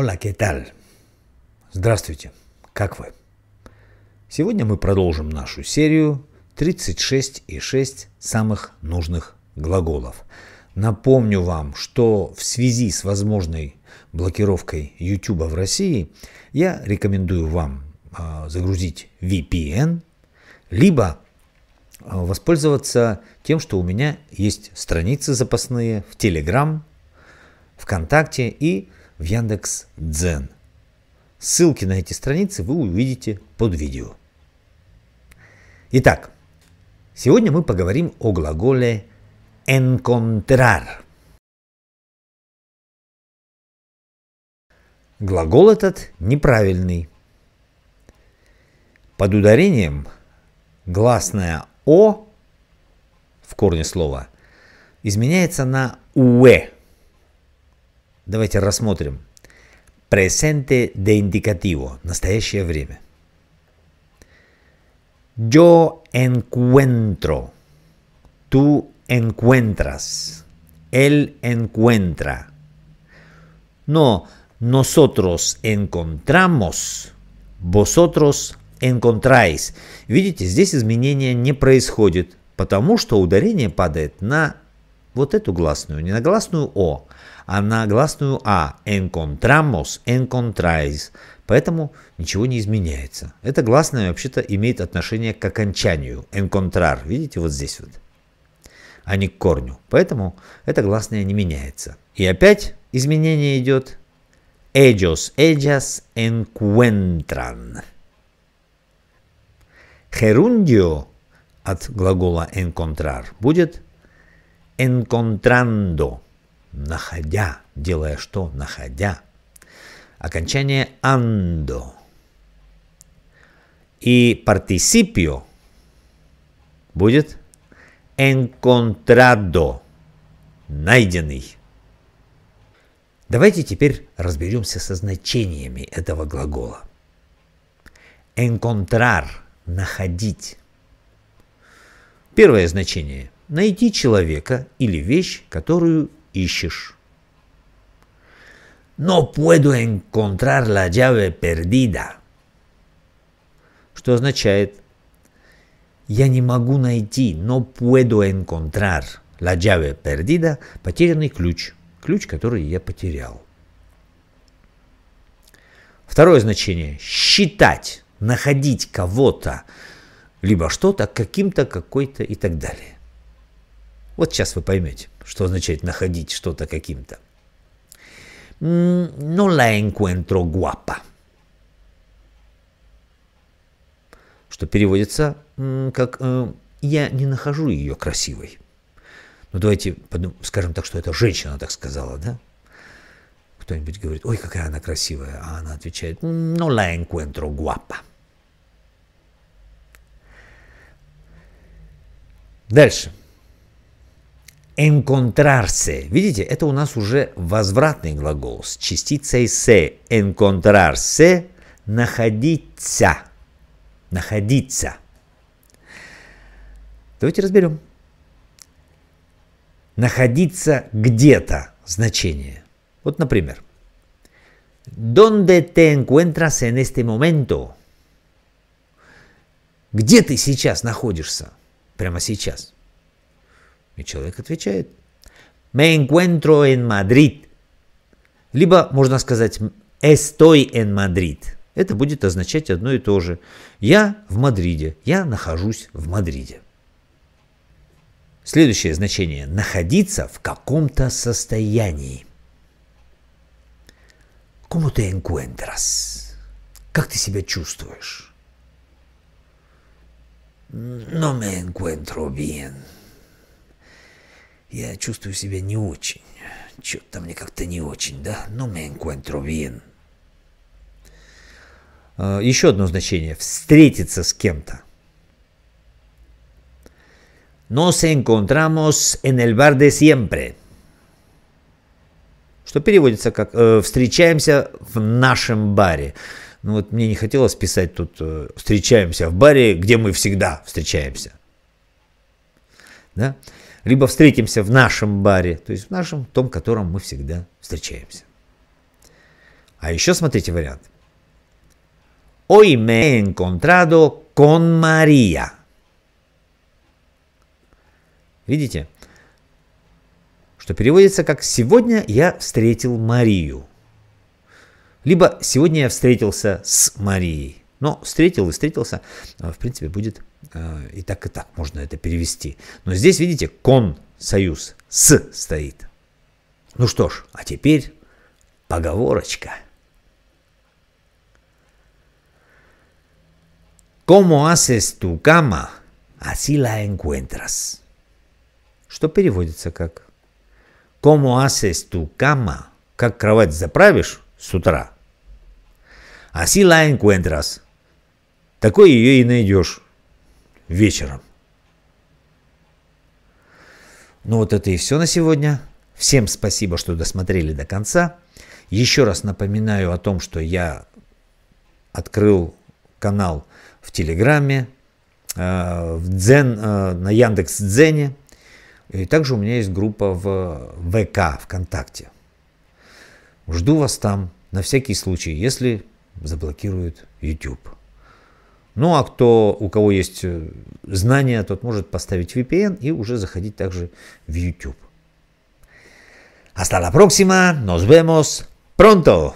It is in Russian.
Hola, ¿qué tal? Здравствуйте, как вы? Сегодня мы продолжим нашу серию 36 и 6 самых нужных глаголов. Напомню вам, что в связи с возможной блокировкой YouTube в России я рекомендую вам а, загрузить VPN, либо а, воспользоваться тем, что у меня есть страницы запасные в Telegram, ВКонтакте и в Яндекс Дзен. Ссылки на эти страницы вы увидите под видео. Итак, сегодня мы поговорим о глаголе encontrar. Глагол этот неправильный. Под ударением гласная «о» в корне слова изменяется на «уэ», Давайте рассмотрим. Presente de indicativo. Настоящее время. Yo encuentro. Tú encuentras. Él encuentra. No, nosotros encontramos. Vosotros encontráis. Видите, здесь изменения не происходит, потому что ударение падает на вот эту гласную, не на гласную О, а на гласную А. Encontramos, encontráis. Поэтому ничего не изменяется. Эта гласная вообще-то имеет отношение к окончанию. Encontrar, видите, вот здесь вот. А не к корню. Поэтому эта гласная не меняется. И опять изменение идет. Ellos, ellas encuentran. Gerundio от глагола encontrar будет encontrando, находя, делая что, находя. Окончание ando. И participio будет encontrado, найденный. Давайте теперь разберемся со значениями этого глагола. Encontrar – находить. Первое значение – найти человека или вещь, которую ищешь. No puedo encontrar la llave perdida. Что означает «Я не могу найти, no puedo encontrar la llave perdida» – потерянный ключ, ключ, который я потерял. Второе значение – считать, находить кого-то, либо что-то, каким-то, какой-то и так далее. Вот сейчас вы поймете, что означает находить что-то каким-то. No ну, la encuentro guapa. Что переводится как э, «я не нахожу ее красивой». Ну, давайте подум- скажем так, что это женщина так сказала, да? Кто-нибудь говорит, ой, какая она красивая, а она отвечает, no ну, la encuentro guapa. Дальше encontrarse. Видите, это у нас уже возвратный глагол с частицей se. Encontrarse – находиться. Находиться. Давайте разберем. Находиться где-то значение. Вот, например, ¿Dónde te encuentras en este momento? Где ты сейчас находишься? Прямо сейчас – и человек отвечает, «Me encuentro en Madrid». Либо можно сказать «Estoy en Madrid». Это будет означать одно и то же. «Я в Мадриде», «Я нахожусь в Мадриде». Следующее значение – находиться в каком-то состоянии. ¿Cómo te encuentras? Как ты себя чувствуешь? «Ну, no me encuentro bien. Я чувствую себя не очень. Чё-то мне как-то не очень, да? Но me encuentro bien. А, Еще одно значение – встретиться с кем-то. Nos encontramos en el bar de siempre. Что переводится как э, «встречаемся в нашем баре». Ну вот мне не хотелось писать тут э, «встречаемся в баре, где мы всегда встречаемся». Да? либо встретимся в нашем баре, то есть в нашем, том, в котором мы всегда встречаемся. А еще смотрите вариант. Hoy me he encontrado con María. Видите, что переводится как «сегодня я встретил Марию». Либо «сегодня я встретился с Марией». Но встретил и встретился, а, в принципе, будет Э, и так и так можно это перевести. Но здесь, видите, кон союз с стоит. Ну что ж, а теперь поговорочка. Como haces tu cama, así la encuentras. Что переводится как? Como haces tu cama, как кровать заправишь с утра. Así la encuentras. Такой ее и найдешь вечером. Ну вот это и все на сегодня. Всем спасибо, что досмотрели до конца. Еще раз напоминаю о том, что я открыл канал в Телеграме, э, в Дзен, э, на Яндекс Дзене. И также у меня есть группа в ВК, ВКонтакте. Жду вас там на всякий случай, если заблокируют YouTube. Ну а кто, у кого есть э, знания, тот может поставить VPN и уже заходить также в YouTube. Hasta la próxima, nos vemos pronto.